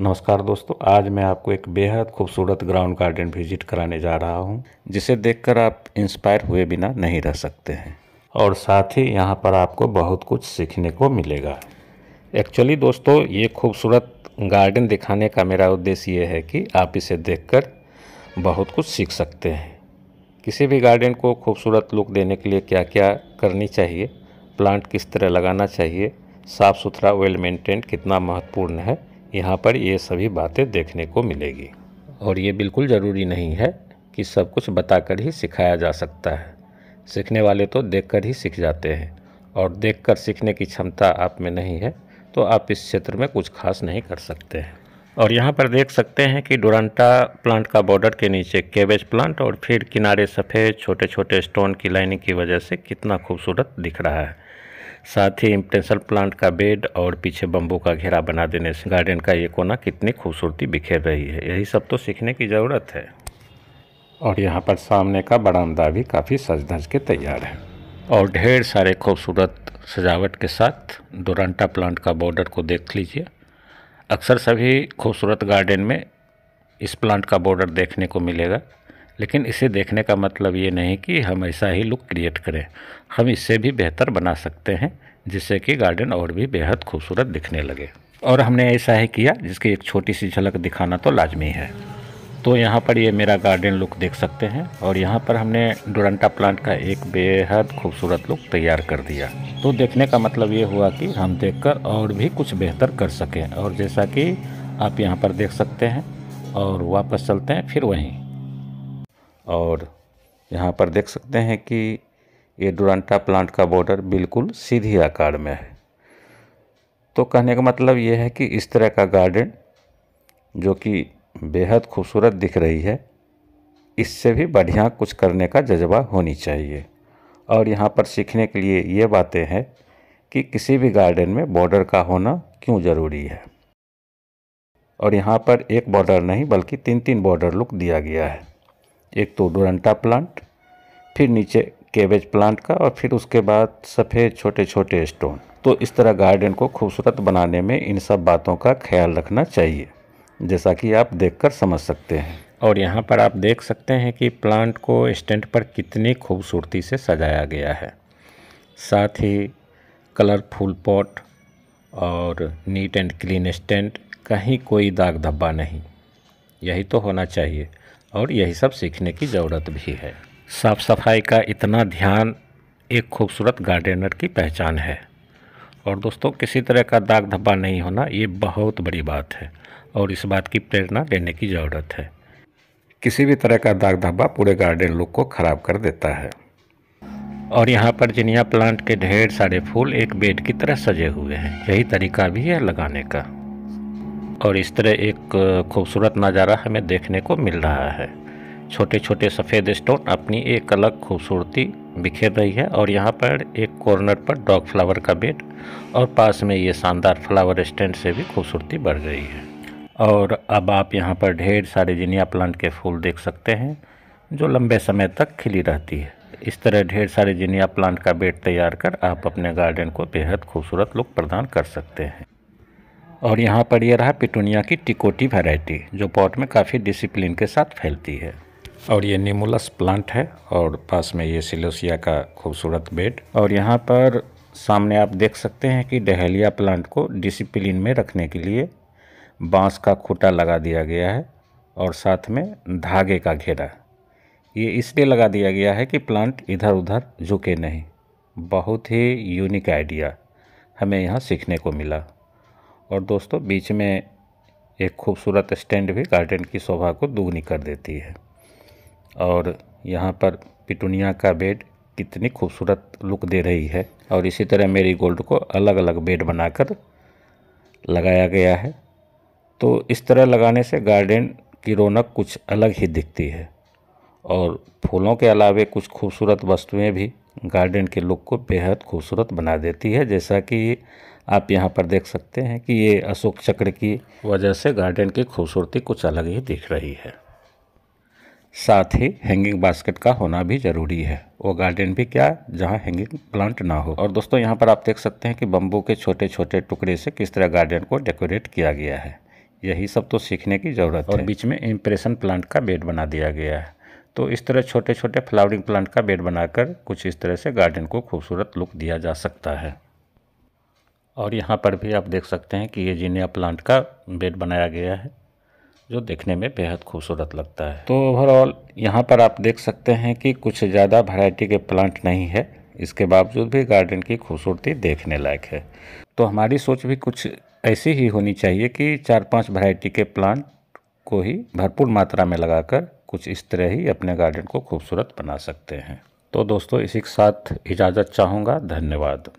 नमस्कार दोस्तों आज मैं आपको एक बेहद खूबसूरत ग्राउंड गार्डन विजिट कराने जा रहा हूं जिसे देखकर आप इंस्पायर हुए बिना नहीं रह सकते हैं और साथ ही यहां पर आपको बहुत कुछ सीखने को मिलेगा एक्चुअली दोस्तों ये खूबसूरत गार्डन दिखाने का मेरा उद्देश्य ये है कि आप इसे देख बहुत कुछ सीख सकते हैं किसी भी गार्डन को खूबसूरत लुक देने के लिए क्या क्या करनी चाहिए प्लांट किस तरह लगाना चाहिए साफ़ सुथरा वेल मेंटेन कितना महत्वपूर्ण है यहाँ पर ये सभी बातें देखने को मिलेगी और ये बिल्कुल ज़रूरी नहीं है कि सब कुछ बताकर ही सिखाया जा सकता है सीखने वाले तो देखकर ही सीख जाते हैं और देखकर सीखने की क्षमता आप में नहीं है तो आप इस क्षेत्र में कुछ खास नहीं कर सकते हैं और यहाँ पर देख सकते हैं कि डोरंटा प्लांट का बॉर्डर के नीचे केवेज प्लांट और फिर किनारे सफ़ेद छोटे छोटे स्टोन की लाइनिंग की वजह से कितना खूबसूरत दिख रहा है साथ ही इम्प्रेंसल प्लांट का बेड और पीछे बम्बू का घेरा बना देने से गार्डन का ये कोना कितनी खूबसूरती बिखेर रही है यही सब तो सीखने की ज़रूरत है और यहाँ पर सामने का बरामदा भी काफ़ी सज धज के तैयार है और ढेर सारे खूबसूरत सजावट के साथ दुरंटा प्लांट का बॉर्डर को देख लीजिए अक्सर सभी खूबसूरत गार्डन में इस प्लांट का बॉर्डर देखने को मिलेगा लेकिन इसे देखने का मतलब ये नहीं कि हम ऐसा ही लुक क्रिएट करें हम इससे भी बेहतर बना सकते हैं जिससे कि गार्डन और भी बेहद खूबसूरत दिखने लगे और हमने ऐसा ही किया जिसकी एक छोटी सी झलक दिखाना तो लाजमी है तो यहाँ पर ये मेरा गार्डन लुक देख सकते हैं और यहाँ पर हमने डोरंटा प्लांट का एक बेहद खूबसूरत लुक तैयार कर दिया तो देखने का मतलब ये हुआ कि हम देखकर और भी कुछ बेहतर कर सकें और जैसा कि आप यहाँ पर देख सकते हैं और वापस चलते हैं फिर वहीं और यहाँ पर देख सकते हैं कि ये डोरंटा प्लांट का बॉर्डर बिल्कुल सीधी आकार में है तो कहने का मतलब ये है कि इस तरह का गार्डन जो कि बेहद खूबसूरत दिख रही है इससे भी बढ़िया कुछ करने का जज्बा होनी चाहिए और यहाँ पर सीखने के लिए ये बातें हैं कि किसी भी गार्डन में बॉर्डर का होना क्यों ज़रूरी है और यहाँ पर एक बॉर्डर नहीं बल्कि तीन तीन बॉर्डर लुक दिया गया है एक तो डोरंटा प्लांट फिर नीचे केबेज प्लांट का और फिर उसके बाद सफ़ेद छोटे छोटे स्टोन तो इस तरह गार्डन को खूबसूरत बनाने में इन सब बातों का ख्याल रखना चाहिए जैसा कि आप देखकर समझ सकते हैं और यहाँ पर आप देख सकते हैं कि प्लांट को स्टैंड पर कितनी खूबसूरती से सजाया गया है साथ ही कलरफुल पॉट और नीट एंड क्लीन स्टैंड कहीं कोई दाग धब्बा नहीं यही तो होना चाहिए और यही सब सीखने की ज़रूरत भी है साफ़ सफाई का इतना ध्यान एक खूबसूरत गार्डनर की पहचान है और दोस्तों किसी तरह का दाग धब्बा नहीं होना ये बहुत बड़ी बात है और इस बात की प्रेरणा लेने की ज़रूरत है किसी भी तरह का दाग धब्बा पूरे गार्डन लुक को ख़राब कर देता है और यहाँ पर जिनिया प्लांट के ढेर सारे फूल एक बेड की तरह सजे हुए हैं यही तरीका भी है लगाने का और इस तरह एक खूबसूरत नज़ारा हमें देखने को मिल रहा है छोटे छोटे सफ़ेद स्टोन अपनी एक अलग खूबसूरती बिखेर रही है और यहाँ पर एक कॉर्नर पर डॉग फ्लावर का बेड और पास में ये शानदार फ्लावर स्टैंड से भी खूबसूरती बढ़ रही है और अब आप यहाँ पर ढेर सारे जिनिया प्लांट के फूल देख सकते हैं जो लंबे समय तक खिली रहती है इस तरह ढेर सारे जिनिया प्लांट का बेड तैयार कर आप अपने गार्डन को बेहद खूबसूरत लुक प्रदान कर सकते हैं और यहाँ पर यह रहा पिटूनिया की टिकोटी वैरायटी जो पॉट में काफ़ी डिसिप्लिन के साथ फैलती है और ये निमुलस प्लांट है और पास में ये सिलोसिया का खूबसूरत बेड और यहाँ पर सामने आप देख सकते हैं कि डहेलिया प्लांट को डिसिप्लिन में रखने के लिए बांस का खूटा लगा दिया गया है और साथ में धागे का घेरा ये इसलिए लगा दिया गया है कि प्लांट इधर उधर झुके नहीं बहुत ही यूनिक आइडिया हमें यहाँ सीखने को मिला और दोस्तों बीच में एक खूबसूरत स्टैंड भी गार्डन की शोभा को दोगुनी कर देती है और यहाँ पर पिटूनिया का बेड कितनी खूबसूरत लुक दे रही है और इसी तरह मेरी गोल्ड को अलग अलग बेड बनाकर लगाया गया है तो इस तरह लगाने से गार्डन की रौनक कुछ अलग ही दिखती है और फूलों के अलावे कुछ खूबसूरत वस्तुएं भी गार्डन के लुक को बेहद खूबसूरत बना देती है जैसा कि आप यहाँ पर देख सकते हैं कि ये अशोक चक्र की वजह से गार्डन की खूबसूरती कुछ अलग ही दिख रही है साथ ही हैंगिंग बास्केट का होना भी ज़रूरी है वो गार्डन भी क्या जहाँ हैंगिंग प्लांट ना हो और दोस्तों यहाँ पर आप देख सकते हैं कि बम्बू के छोटे छोटे टुकड़े से किस तरह गार्डन को डेकोरेट किया गया है यही सब तो सीखने की ज़रूरत है और बीच में इम्प्रेशन प्लांट का बेड बना दिया गया है तो इस तरह छोटे छोटे फ्लावरिंग प्लांट का बेड बनाकर कुछ इस तरह से गार्डन को खूबसूरत लुक दिया जा सकता है और यहाँ पर भी आप देख सकते हैं कि ये जीनिया प्लांट का बेड बनाया गया है जो देखने में बेहद खूबसूरत लगता है तो ओवरऑल यहाँ पर आप देख सकते हैं कि कुछ ज़्यादा वैरायटी के प्लांट नहीं है इसके बावजूद भी गार्डन की खूबसूरती देखने लायक है तो हमारी सोच भी कुछ ऐसी ही होनी चाहिए कि चार पांच वैरायटी के प्लांट को ही भरपूर मात्रा में लगाकर कुछ इस तरह ही अपने गार्डन को खूबसूरत बना सकते हैं तो दोस्तों इसी के साथ इजाज़त चाहूँगा धन्यवाद